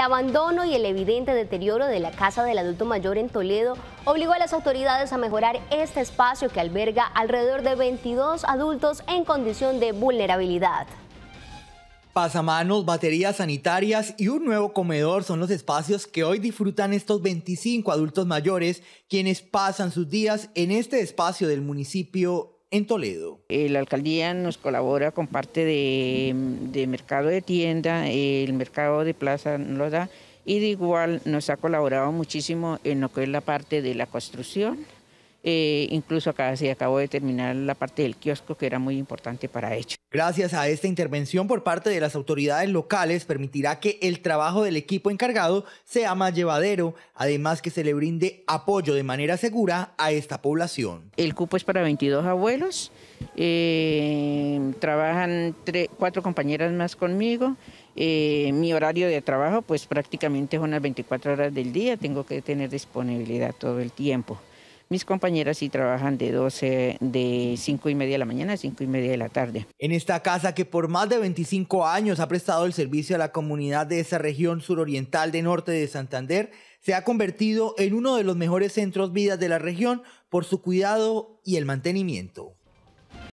El abandono y el evidente deterioro de la Casa del Adulto Mayor en Toledo obligó a las autoridades a mejorar este espacio que alberga alrededor de 22 adultos en condición de vulnerabilidad. Pasamanos, baterías sanitarias y un nuevo comedor son los espacios que hoy disfrutan estos 25 adultos mayores quienes pasan sus días en este espacio del municipio en Toledo. Eh, la alcaldía nos colabora con parte mm, de, mercado de tienda, el mercado de plaza nos da y de igual nos ha colaborado muchísimo en lo que es la parte de la construcción eh, incluso acá se acabó de terminar la parte del kiosco que era muy importante para ello. Gracias a esta intervención por parte de las autoridades locales permitirá que el trabajo del equipo encargado sea más llevadero, además que se le brinde apoyo de manera segura a esta población. El cupo es para 22 abuelos, eh, trabajan cuatro compañeras más conmigo. Eh, mi horario de trabajo pues prácticamente es unas 24 horas del día, tengo que tener disponibilidad todo el tiempo. Mis compañeras sí trabajan de 12, de 5 y media de la mañana a 5 y media de la tarde. En esta casa que por más de 25 años ha prestado el servicio a la comunidad de esa región suroriental de norte de Santander, se ha convertido en uno de los mejores centros vidas de la región por su cuidado y el mantenimiento.